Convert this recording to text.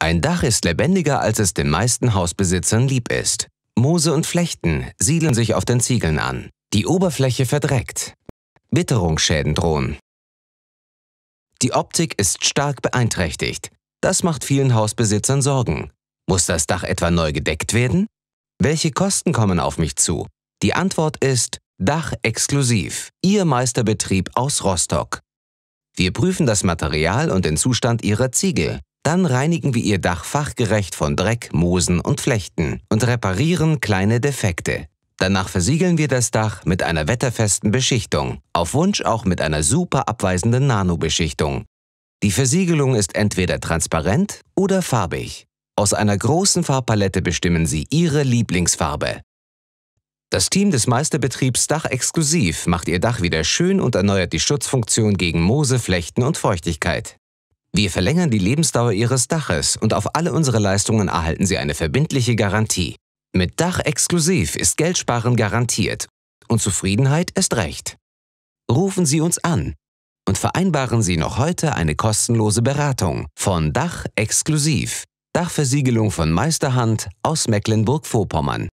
Ein Dach ist lebendiger, als es den meisten Hausbesitzern lieb ist. Moose und Flechten siedeln sich auf den Ziegeln an. Die Oberfläche verdreckt. Witterungsschäden drohen. Die Optik ist stark beeinträchtigt. Das macht vielen Hausbesitzern Sorgen. Muss das Dach etwa neu gedeckt werden? Welche Kosten kommen auf mich zu? Die Antwort ist Dach exklusiv, Ihr Meisterbetrieb aus Rostock. Wir prüfen das Material und den Zustand Ihrer Ziegel. Dann reinigen wir Ihr Dach fachgerecht von Dreck, Moosen und Flechten und reparieren kleine Defekte. Danach versiegeln wir das Dach mit einer wetterfesten Beschichtung, auf Wunsch auch mit einer super abweisenden Nanobeschichtung. Die Versiegelung ist entweder transparent oder farbig. Aus einer großen Farbpalette bestimmen Sie Ihre Lieblingsfarbe. Das Team des Meisterbetriebs Dach Exklusiv macht Ihr Dach wieder schön und erneuert die Schutzfunktion gegen Moose, Flechten und Feuchtigkeit. Wir verlängern die Lebensdauer Ihres Daches und auf alle unsere Leistungen erhalten Sie eine verbindliche Garantie. Mit Dach exklusiv ist Geldsparen garantiert und Zufriedenheit ist recht. Rufen Sie uns an und vereinbaren Sie noch heute eine kostenlose Beratung von Dach exklusiv. Dachversiegelung von Meisterhand aus Mecklenburg-Vorpommern.